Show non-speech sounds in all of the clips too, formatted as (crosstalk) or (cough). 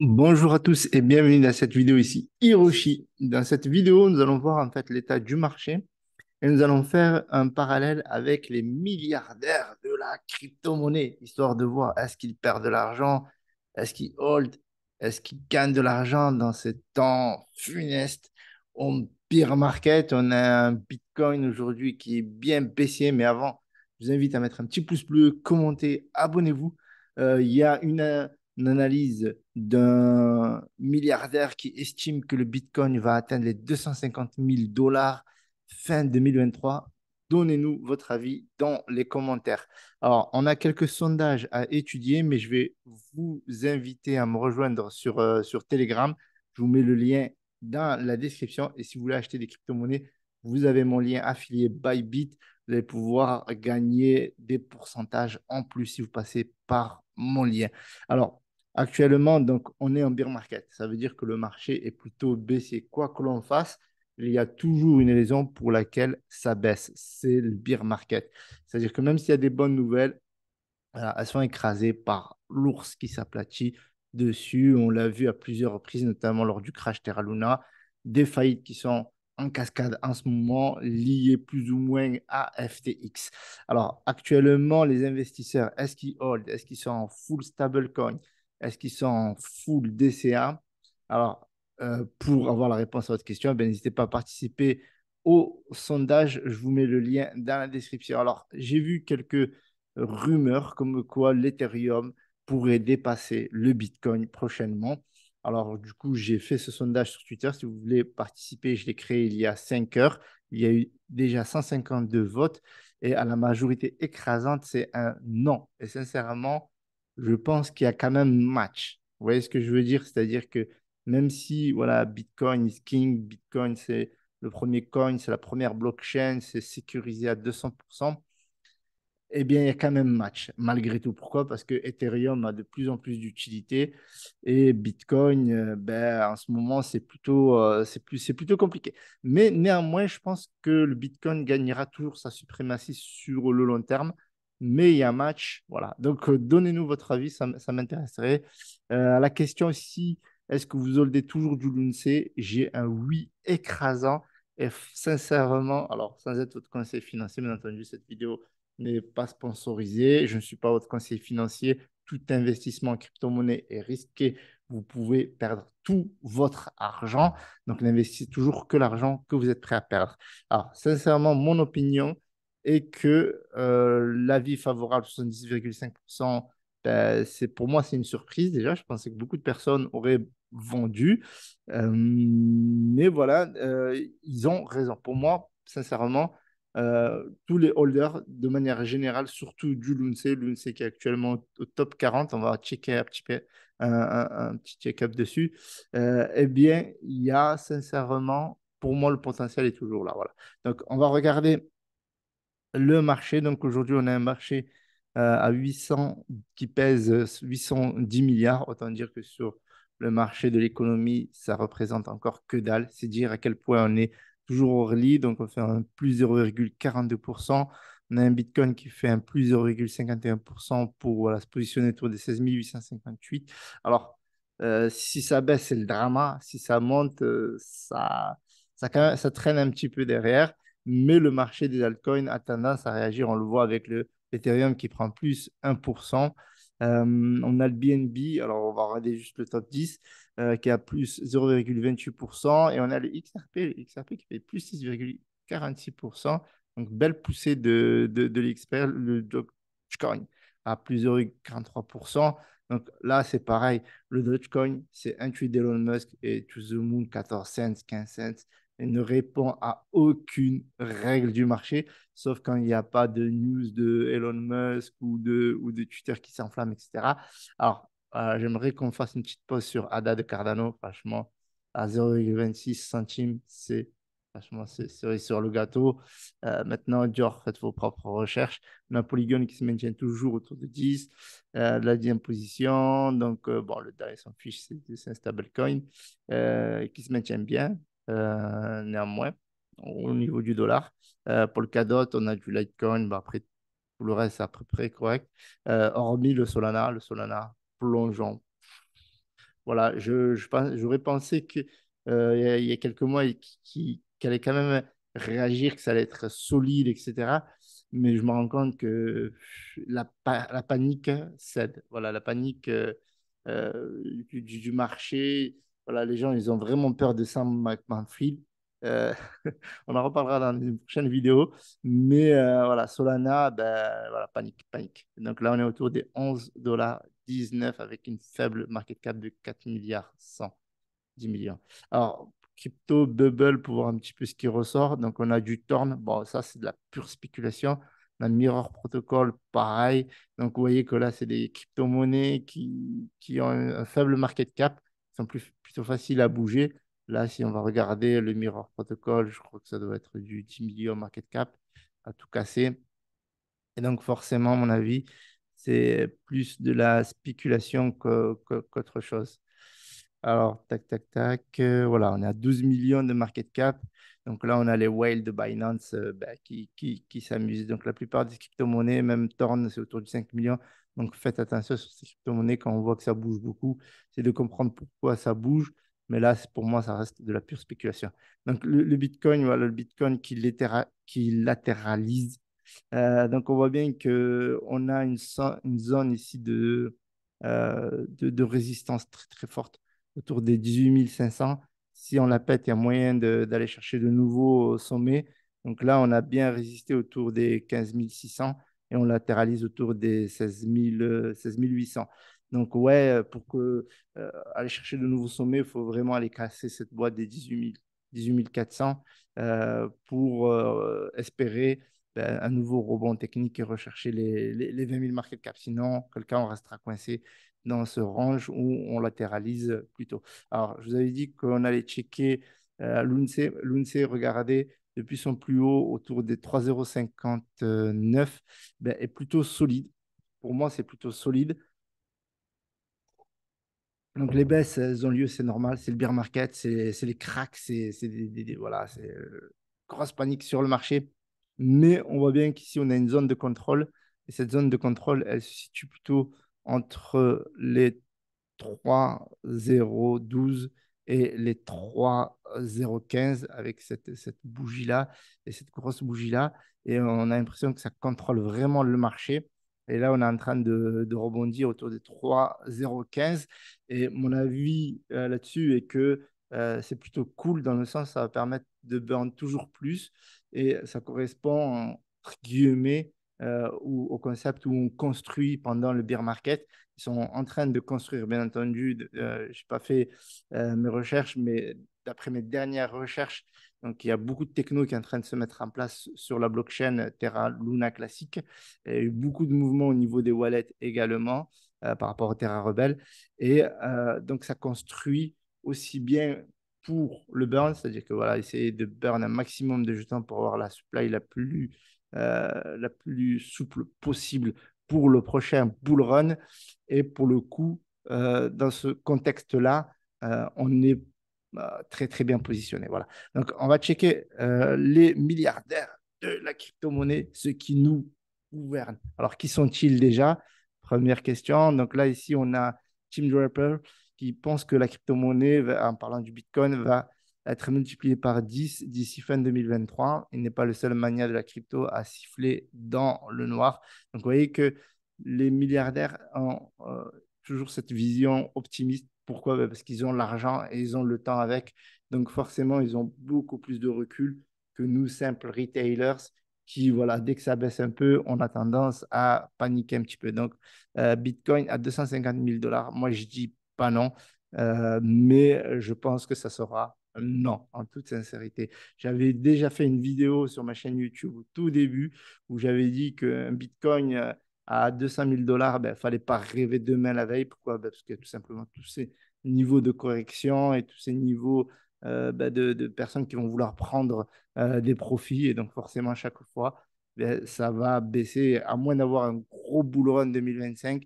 Bonjour à tous et bienvenue dans cette vidéo ici, Hiroshi. Dans cette vidéo, nous allons voir en fait l'état du marché et nous allons faire un parallèle avec les milliardaires de la crypto-monnaie, histoire de voir est-ce qu'ils perdent de l'argent, est-ce qu'ils hold, est-ce qu'ils gagnent de l'argent dans ces temps funestes. On pire market, on a un Bitcoin aujourd'hui qui est bien baissé. mais avant, je vous invite à mettre un petit pouce bleu, commenter, abonnez-vous. Euh, il y a une analyse d'un milliardaire qui estime que le Bitcoin va atteindre les 250 000 dollars fin 2023. Donnez-nous votre avis dans les commentaires. Alors, on a quelques sondages à étudier, mais je vais vous inviter à me rejoindre sur, euh, sur Telegram. Je vous mets le lien dans la description. Et si vous voulez acheter des crypto-monnaies, vous avez mon lien affilié Bybit. Vous allez pouvoir gagner des pourcentages en plus si vous passez par mon lien. Alors, Actuellement, donc, on est en bear market. Ça veut dire que le marché est plutôt baissé. Quoi que l'on fasse, il y a toujours une raison pour laquelle ça baisse. C'est le beer market. C'est-à-dire que même s'il y a des bonnes nouvelles, elles sont écrasées par l'ours qui s'aplatit dessus. On l'a vu à plusieurs reprises, notamment lors du crash Terra Luna. Des faillites qui sont en cascade en ce moment, liées plus ou moins à FTX. Alors, actuellement, les investisseurs, est-ce qu'ils hold Est-ce qu'ils sont en full stablecoin est-ce qu'ils sont en full DCA Alors, euh, pour avoir la réponse à votre question, eh n'hésitez pas à participer au sondage. Je vous mets le lien dans la description. Alors, j'ai vu quelques rumeurs comme quoi l'Ethereum pourrait dépasser le Bitcoin prochainement. Alors, du coup, j'ai fait ce sondage sur Twitter. Si vous voulez participer, je l'ai créé il y a 5 heures. Il y a eu déjà 152 votes et à la majorité écrasante, c'est un non. Et sincèrement, je pense qu'il y a quand même match. Vous voyez ce que je veux dire C'est-à-dire que même si voilà, Bitcoin is king, Bitcoin c'est le premier coin, c'est la première blockchain, c'est sécurisé à 200%, eh bien, il y a quand même match, malgré tout. Pourquoi Parce que Ethereum a de plus en plus d'utilité et Bitcoin, euh, ben, en ce moment, c'est plutôt, euh, c'est plus, c'est plutôt compliqué. Mais néanmoins, je pense que le Bitcoin gagnera toujours sa suprématie sur le long terme mais il y a un match. Voilà. Donc, euh, donnez-nous votre avis, ça, m'intéresserait. Euh, la question ici, est-ce que vous holdez toujours du Lunce J'ai un oui écrasant. Et sincèrement, alors sans être votre conseiller financier, bien entendu, cette vidéo n'est pas sponsorisée. Je ne suis pas votre conseiller financier. Tout investissement en crypto-monnaie est risqué. Vous pouvez perdre tout votre argent. Donc, n'investissez toujours que l'argent que vous êtes prêt à perdre. Alors, sincèrement, mon opinion, et que euh, l'avis favorable 70,5%, bah, c'est pour moi c'est une surprise déjà. Je pensais que beaucoup de personnes auraient vendu, euh, mais voilà, euh, ils ont raison. Pour moi, sincèrement, tous les holders, de manière générale, surtout du Lunce, Lunce qui est actuellement au top 40, on va checker un petit peu, un, un petit check-up dessus. eh bien, il y a sincèrement, pour moi, le potentiel est toujours là. Voilà. Donc, on va regarder le marché. Donc aujourd'hui, on a un marché euh, à 800 qui pèse 810 euh, milliards. Autant dire que sur le marché de l'économie, ça représente encore que dalle. C'est dire à quel point on est toujours au lit. Donc on fait un plus 0,42%. On a un Bitcoin qui fait un plus 0,51% pour se positionner autour des 16 858. Alors, euh, si ça baisse, c'est le drama. Si ça monte, ça, ça traîne un petit peu derrière mais le marché des altcoins a tendance à réagir. On le voit avec le Ethereum qui prend plus 1%. Euh, on a le BNB, alors on va regarder juste le top 10, euh, qui a plus 0,28%. Et on a le XRP, le XRP qui fait plus 6,46%. Donc, belle poussée de, de, le Dogecoin à plus 0,43%. Donc là, c'est pareil. Le Dogecoin, c'est un tweet d'Elon Musk et to the moon, 14 cents, 15 cents ne répond à aucune règle du marché, sauf quand il n'y a pas de news de Elon Musk ou de, ou de Twitter qui s'enflamme, etc. Alors, euh, j'aimerais qu'on fasse une petite pause sur Ada de Cardano. Franchement, à 0,26 centimes, c'est franchement c'est sur le gâteau. Euh, maintenant, Dior, faites vos propres recherches. Un polygone Polygon qui se maintient toujours autour de 10, euh, la dixième position. Donc, euh, bon, le DAI s'en fiche, c'est un stablecoin qui se maintient bien. Euh, néanmoins, au niveau du dollar. Euh, pour le cadot on a du Litecoin, bah après tout le reste, c'est à peu près correct. Euh, hormis le Solana, le Solana plongeant. Voilà, je, j'aurais pensé qu'il il y, a quelques mois qui, allait quand même réagir, que ça allait être solide, etc. Mais je me rends compte que la, panique cède. Voilà, la panique du, marché, voilà, les gens, ils ont vraiment peur de Sam McManfield. Euh, (laughs) on en reparlera dans une prochaine vidéo. Mais euh, voilà, Solana, ben, panique, panique. Donc là, on est autour des 11,19$ avec une faible market cap de 4 milliards 110 millions. Alors, crypto, bubble, pour voir un petit peu ce qui ressort. Donc, on a du Torn. Bon, ça, c'est de la pure spéculation. On a Mirror Protocol, pareil. Donc, vous voyez que là, c'est des crypto-monnaies qui, qui ont un faible market cap plus, plutôt facile à bouger. Là, si on va regarder le Mirror Protocol, je crois que ça doit être du 10 millions market cap à tout casser. Et donc, forcément, mon avis, c'est plus de la spéculation qu'autre chose. Alors, tac, tac, tac. Euh, voilà, on est à 12 millions de market cap. Donc là, on a les whales de Binance euh, bah, qui, qui, s'amusent. Donc la plupart des crypto-monnaies, même Torn, c'est autour de 5 millions. Donc faites attention sur ces crypto-monnaies quand on voit que ça bouge beaucoup. C'est de comprendre pourquoi ça bouge. Mais là, pour moi, ça reste de la pure spéculation. Donc le, Bitcoin, voilà, le Bitcoin qui, latéralise. Euh, donc on voit bien qu'on a une, zone ici euh, de, de, résistance très très forte autour des 18 500. Si on la pète, il y a moyen d'aller chercher de nouveaux sommets. Donc là, on a bien résisté autour des 15 600 et on latéralise autour des 16, 000, 800. Donc, ouais, euh, pour que, euh, aller chercher de nouveaux sommets, il faut vraiment aller casser cette boîte des 18, 000, 400 pour euh, espérer ben, un nouveau rebond technique et rechercher les, 20 000 market cap. Sinon, quelqu'un restera coincé dans ce range où on latéralise plutôt. Alors, je vous avais dit qu'on allait checker l'UNSE l'UNCE regardez depuis son plus haut autour des 3,059 ben, est plutôt solide. Pour moi, c'est plutôt solide. Donc les baisses, elles ont lieu, c'est normal, c'est le beer market, c'est les cracks, c'est des, voilà, c'est euh, grosse panique sur le marché. Mais on voit bien qu'ici, on a une zone de contrôle. Et cette zone de contrôle, elle se situe plutôt entre les 3,012 et les 3015 euh, avec cette, cette bougie-là et cette grosse bougie-là. Et on a l'impression que ça contrôle vraiment le marché. Et là, on est en train de, de rebondir autour des 3,015. Et mon avis euh, là-dessus est que euh, c'est plutôt cool dans le sens ça va permettre de burn toujours plus. Et ça correspond, entre guillemets, euh, ou au concept où on construit pendant le beer market. Ils sont en train de construire, bien entendu. je n'ai euh, pas fait euh, mes recherches, mais d'après mes dernières recherches, donc il y a beaucoup de techno qui est en train de se mettre en place sur la blockchain Terra Luna classique. Il y a eu beaucoup de mouvements au niveau des wallets également par rapport au Terra Rebel. Et donc ça construit aussi bien pour le burn, c'est-à-dire que voilà, essayer de burn un maximum de jetons pour avoir la supply la plus euh, la plus souple possible pour le prochain bull run. Et pour le coup, euh, dans ce contexte-là, euh, on est bah, très très bien positionné. Voilà. Donc on va checker les milliardaires de la crypto-monnaie, ceux qui nous gouvernent. Alors, qui sont-ils déjà Première question. Donc là, ici, on a Tim Draper qui pense que la crypto-monnaie, en parlant du Bitcoin, va être multiplié par 10 d'ici fin 2023. Il n'est pas le seul mania de la crypto à siffler dans le noir. Donc, vous voyez que les milliardaires ont euh, toujours cette vision optimiste. Pourquoi ben, Parce qu'ils ont l'argent et ils ont le temps avec. Donc, forcément, ils ont beaucoup plus de recul que nous, simples retailers, qui, voilà, dès que ça baisse un peu, on a tendance à paniquer un petit peu. Donc, euh, Bitcoin à 250 000 dollars, moi, je dis pas non. Euh, mais je pense que ça sera non, en toute sincérité. J'avais déjà fait une vidéo sur ma chaîne YouTube au tout début où j'avais dit qu'un Bitcoin euh, à 200 000 dollars, il ben, ne fallait pas rêver demain la veille. Pourquoi qu'il ben, Parce que tout simplement, tous ces niveaux de correction et tous ces niveaux euh, ben, de, personnes qui vont vouloir prendre euh, des profits. Et donc, forcément, chaque fois, ça va baisser, à moins d'avoir un gros boulot en 2025.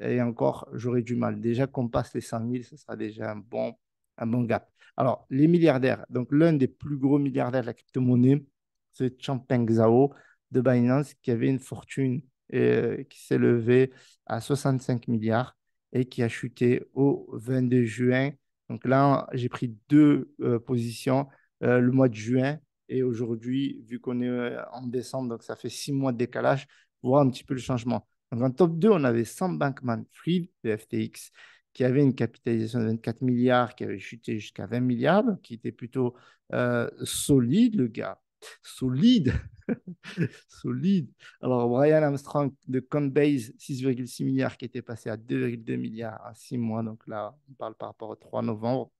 Et encore, j'aurais du mal. Déjà qu'on passe les 100 000, ce sera déjà un bon, un bon gap. Alors, les milliardaires, donc l'un des plus gros milliardaires de la crypto-monnaie, c'est Changpeng Zhao de Binance qui avait une fortune euh, qui s'est levée à 65 milliards et qui a chuté au 22 juin. Donc là, j'ai pris deux euh, positions euh, le mois de juin et aujourd'hui, vu qu'on est en décembre, donc ça fait six mois de décalage, voir un petit peu le changement. Donc en top 2, on avait Sam Bankman Fried de FTX qui avait une capitalisation de 24 milliards, qui avait chuté jusqu'à 20 milliards, qui était plutôt euh, solide, le gars. Solide. (laughs) solide. Alors, Brian Armstrong de Coinbase, 6,6 milliards, qui était passé à 2,2 milliards en 6 mois. Donc là, on parle par rapport au 3 novembre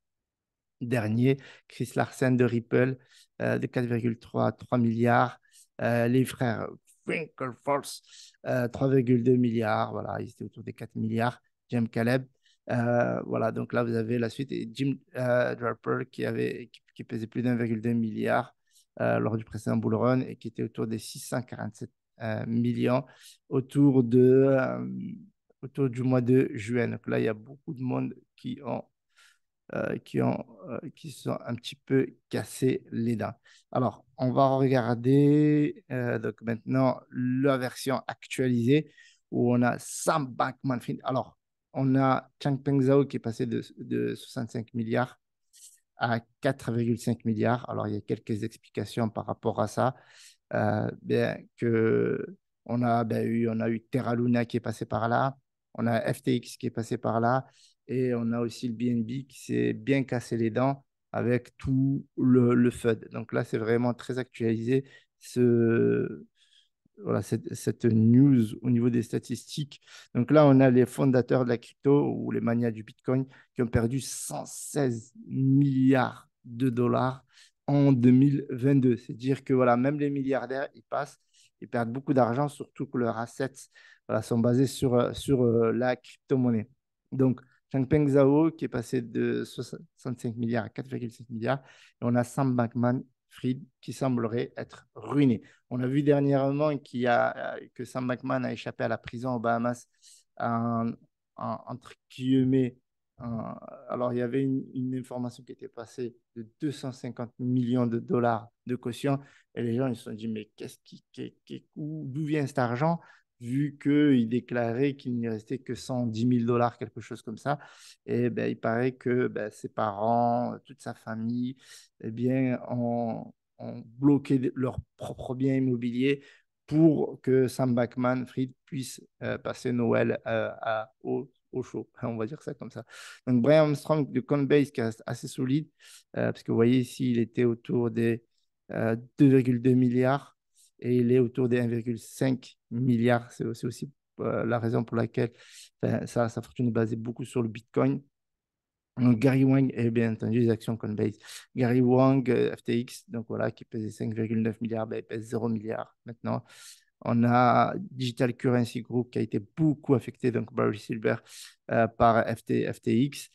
dernier. Chris Larsen de Ripple, euh, de 4,3 à 3 milliards. Euh, les frères Winklevoss, 3,2 milliards. Voilà, ils étaient autour des 4 milliards. James Caleb, euh, voilà, donc là, vous avez la suite. Et Jim euh, Draper, qui, avait, qui, pesait plus d'1,2 milliard euh, lors du précédent bull run et qui était autour des 647 millions autour, de, autour du mois de juin. Donc là, il y a beaucoup de monde qui ont. qui, ont, qui sont un petit peu cassés les dents. Alors, on va regarder donc maintenant la version actualisée où on a Sam Bankman-Fried. Alors, on a Changpeng Zhao qui est passé de, 65 milliards à 4,5 milliards. Alors, il y a quelques explications par rapport à ça. Euh, bien, que on a, eu, ben on a eu Terra Luna qui est passé par là, on a FTX qui est passé par là, et on a aussi le BNB qui s'est bien cassé les dents avec tout le, le FUD. Donc là, c'est vraiment très actualisé ce, voilà, cette, news au niveau des statistiques. Donc là, on a les fondateurs de la crypto ou les manias du Bitcoin qui ont perdu 116 milliards de dollars en 2022. C'est-à-dire que voilà, même les milliardaires, ils passent, ils perdent beaucoup d'argent, surtout que leurs assets voilà, sont basés sur, sur euh, la crypto-monnaie. Donc, Changpeng Zhao qui est passé de 65 milliards à 4,5 milliards, et on a Sam Bankman qui semblerait être ruiné. On a vu dernièrement qu'il a, euh, que Sam McMahon a échappé à la prison aux Bahamas, entre guillemets. alors, il y avait une, information qui était passée de 250 millions de dollars de caution et les gens ils se sont dit Mais qu'est-ce qui, d'où vient cet argent vu qu'il déclarait qu'il n'y restait que 110 000 dollars, quelque chose comme ça. Et ben, il paraît que ben, ses parents, toute sa famille, eh bien, ont, bloqué leurs propres biens immobiliers pour que Sam Backman, Fried, puisse euh, passer Noël euh, à, au, chaud. (laughs) On va dire ça comme ça. Donc, Brian Armstrong de Coinbase, qui est assez solide, euh, parce que vous voyez ici, il était autour des 2,2 milliards et il est autour des 1,5 milliards. C'est aussi euh, la raison pour laquelle sa, sa fortune est basée beaucoup sur le Bitcoin. Gary Wang et bien entendu les actions Coinbase. Gary Wang, euh, FTX, donc voilà, qui pesait 5,9 milliards, ben, il pèse 0 milliard. maintenant. On a Digital Currency Group qui a été beaucoup affecté, donc Barry Silver, euh, par FTX,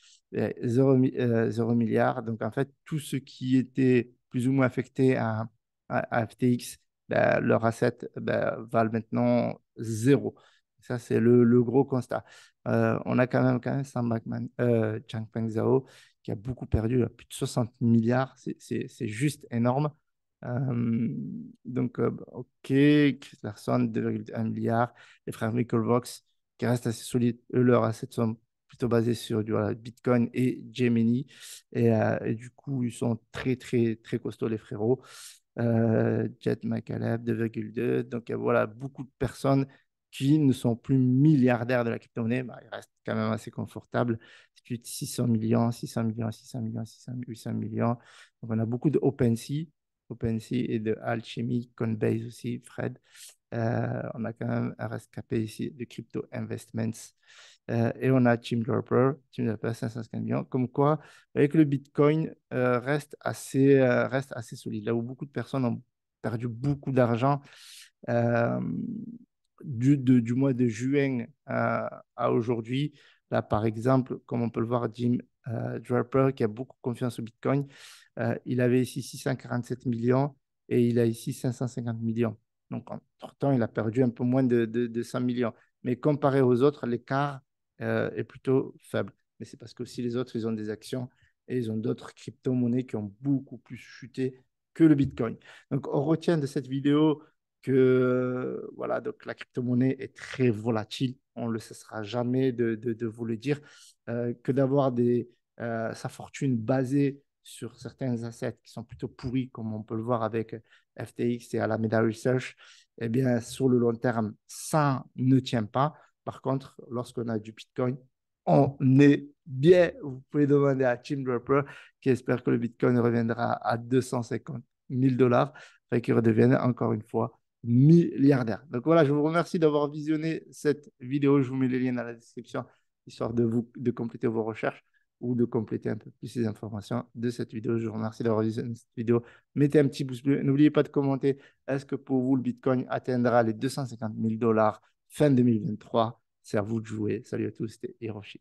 0, ben, milliard. Donc en fait, tout ce qui était plus ou moins affecté à, à FTX leurs bah, leur asset bah, valent maintenant zéro. Ça, c'est le, le, gros constat. Euh, on a quand même, quand même Sam euh, Changpeng Zhao qui a beaucoup perdu, plus de 60 milliards. C'est juste énorme. Euh, donc, bah, OK, Chris Larson, 2,1 milliard. Les frères Box qui restent assez solides, eux, leurs assets sont plutôt basés sur du Bitcoin et Gemini. Et, et, du coup, ils sont très, très, très costauds, les frérots. Euh, Jet 2,2. Donc euh, voilà, beaucoup de personnes qui ne sont plus milliardaires de la crypto-monnaie, bah, ils restent quand même assez confortables. C'est 600 millions, 600 millions, 600 millions, 600, 800 millions. Donc, on a beaucoup de OpenSea, OpenSea et de Alchemy, Coinbase aussi, Fred. Euh, on a quand même un rescapé ici de Crypto Investments euh, et on a Tim Draper, Tim Draper 550 millions. Comme quoi, avec le Bitcoin, euh, reste, assez, euh, reste assez solide. Là où beaucoup de personnes ont perdu beaucoup d'argent du, mois de juin à aujourd'hui. Là, par exemple, comme on peut le voir, Jim Draper, qui a beaucoup confiance au Bitcoin, il avait ici 647 millions et il a ici 550 millions. Donc, pourtant, temps il a perdu un peu moins de, de, de 100 millions. Mais comparé aux autres, l'écart euh, est plutôt faible. Mais c'est parce que aussi les autres, ils ont des actions et ils ont d'autres crypto-monnaies qui ont beaucoup plus chuté que le Bitcoin. Donc, on retient de cette vidéo que voilà, donc la crypto-monnaie est très volatile. On ne le cessera jamais de, vous le dire. Euh, que d'avoir euh, sa fortune basée sur certains assets qui sont plutôt pourris, comme on peut le voir avec FTX et Alameda Research, eh bien, sur le long terme, ça ne tient pas. Par contre, lorsqu'on a du Bitcoin, on est bien. Vous pouvez demander à Tim Draper qui espère que le Bitcoin reviendra à 250 000 dollars et qu'il redevienne encore une fois milliardaire. Donc voilà, je vous remercie d'avoir visionné cette vidéo. Je vous mets les liens dans la description histoire de, vous, de compléter vos recherches ou de compléter un peu plus ces informations de cette vidéo. Je vous remercie d'avoir visionné cette vidéo. Mettez un petit pouce bleu. N'oubliez pas de commenter. Est-ce que pour vous, le Bitcoin atteindra les 250 000 dollars fin 2023. C'est à vous de jouer. Salut à tous, c'était Hiroshi.